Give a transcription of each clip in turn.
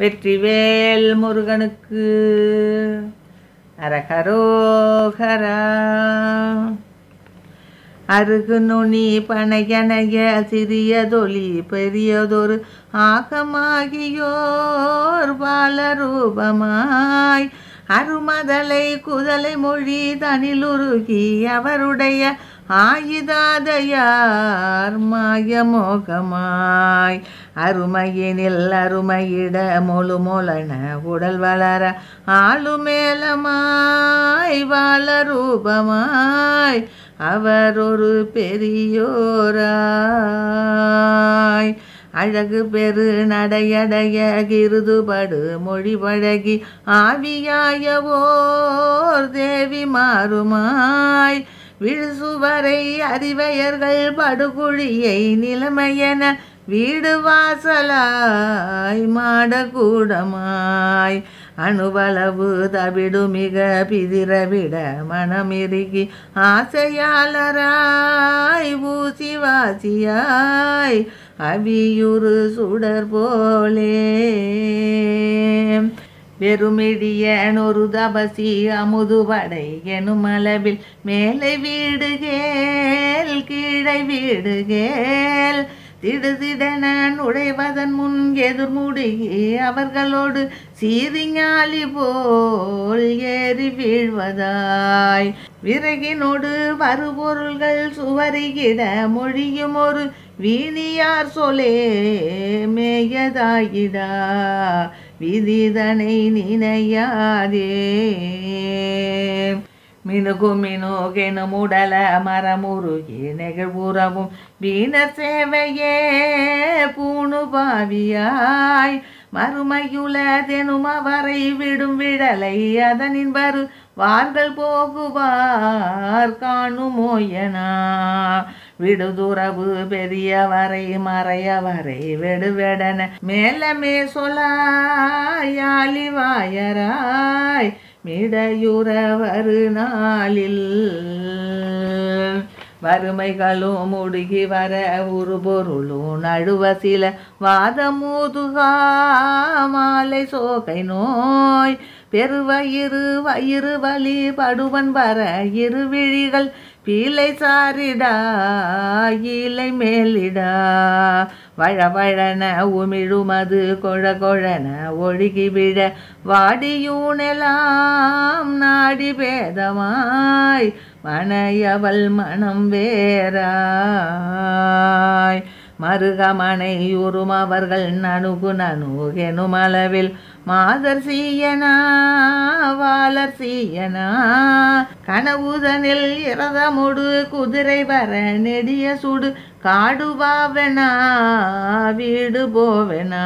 வெற்றிவேல் முருகனுக்கு அரகரோகரா அருகு நுனி பனையனைய சிறியதொலி பெரியதொரு ஆகமாகியோர் பாலரூபமாய் அருமதலை குதலை மொழி தனிலுருகி அவருடைய ஆயுதாதையார் மாயமோகமாய் அருமையினில் அருமையிட முழு மொழன உடல் வளர ஆளுமேலமாய் ரூபமாய் அவர் ஒரு பெரியோராய் அழகு பெரு நடையடைய கிருதுபடு மொழி பழகி ஆவியாயவோர் தேவி மாறுமாய் விழுசுவரை அறிவையர்கள் படுகுழியை நிலமையன வீடு வாசலாய் மாடகூடமாய் அணுவளவு தவிடு மிக பிதிரவிட மனமிருகி ஆசையாளராய் ஊசி வாசியாய் அவியுறு சுடர் போலே വെറുമിഴിയണൊരു തപസി അമുതുപടയണു മലവിൽ മേലെ വീടുകേൽ കീഴ വീടുകേൽ திடுதிடன நுழைவதன் முன் எதிர்முடுகி அவர்களோடு சீரிஞாலி போல் ஏறி வீழ்வதாய் விறகினோடு வருபொருள்கள் சுவரிகிட மொழியும் ஒரு வீணியார் சொலே மேயதாயிடா விதிதனை நினையாதே மினுகு மினுகெனுமுடல மரமுருகி நெகிழ்வுறவும் வீண சேவையே பூணு பாவியாய் மறுமையுளதெனும் அவரை விடும் விடலை அதனின் வரு வார்கள் போகுவார் காணுமோயனா விடுதுறவு பெரியவரை மறையவரை வெடுவெடன மேலமே சொலாயாளிவாயராய் மிடையுறவரு நாளில் வறுமைகளும் முடுகி வர ஒரு பொருளும் நடுவ சில வாதமூதுகா மாலை சோகை நோய் பெருவயிறு வயிறு வலி படுவன் வர இரு விழிகள் பீலை சாரிடா ஈலை மேலிடா வழவழன உமிழுமது கொழ கொழன ஒழுகி விழ வாடியூனெலாம் நாடி பேதமாய் மனையவள் மனம் வேறாய் மருகமனை அவர்கள் நணுகு நனுகெனும் அளவில் மாதர் சீயனா வாலர் சீயனா கனவுதனில் இரதமுடு குதிரை வர நெடிய சுடு காடுபாவனா வீடு போவனா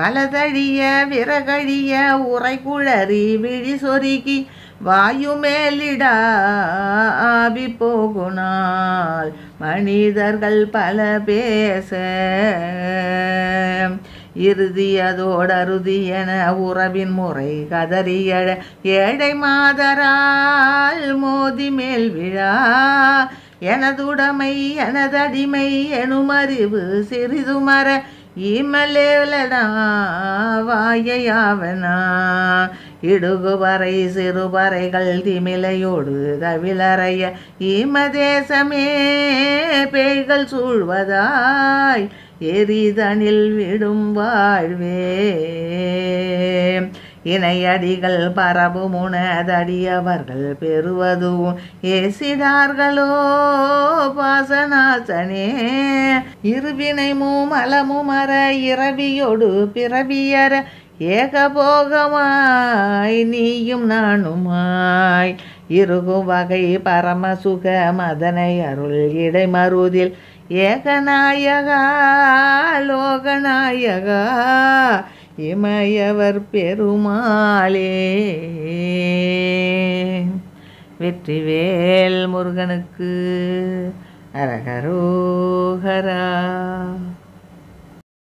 வலதழிய விறகழிய உரை குழறி விழி சொருக்கி வாயு மேலிடாவி போகுனால் மனிதர்கள் பல பேச என உறவின் முறை கதறிய ஏழை மாதரால் மோதி மேல் விழா எனதுடமை எனதடிமை எனுமறிவு சிறிதுமர ಇಮಲೇಲಡಾ வாயையாவனா இடுகுவரை சிறுபறைகள் திமிலையோடு கவிழறைய ஈமதேசமே பேய்கள் சூழ்வதாய் எரிதனில் விடும் வாழ்வே இணையடிகள் பரவும் உனதடியவர்கள் பெறுவதும் ஏசிடார்களோ பாசநாசனே இருவினை மூமலமுமர இரவியோடு பிறவியர ஏகபோகமாய் நீயும் நானுமாய் இருகு வகை பரமசுக மதனை அருள் இடை மருதில் ஏகநாயகா லோகநாயகா இமையவர் பெருமாளே வெற்றிவேல் முருகனுக்கு அரகரோகரா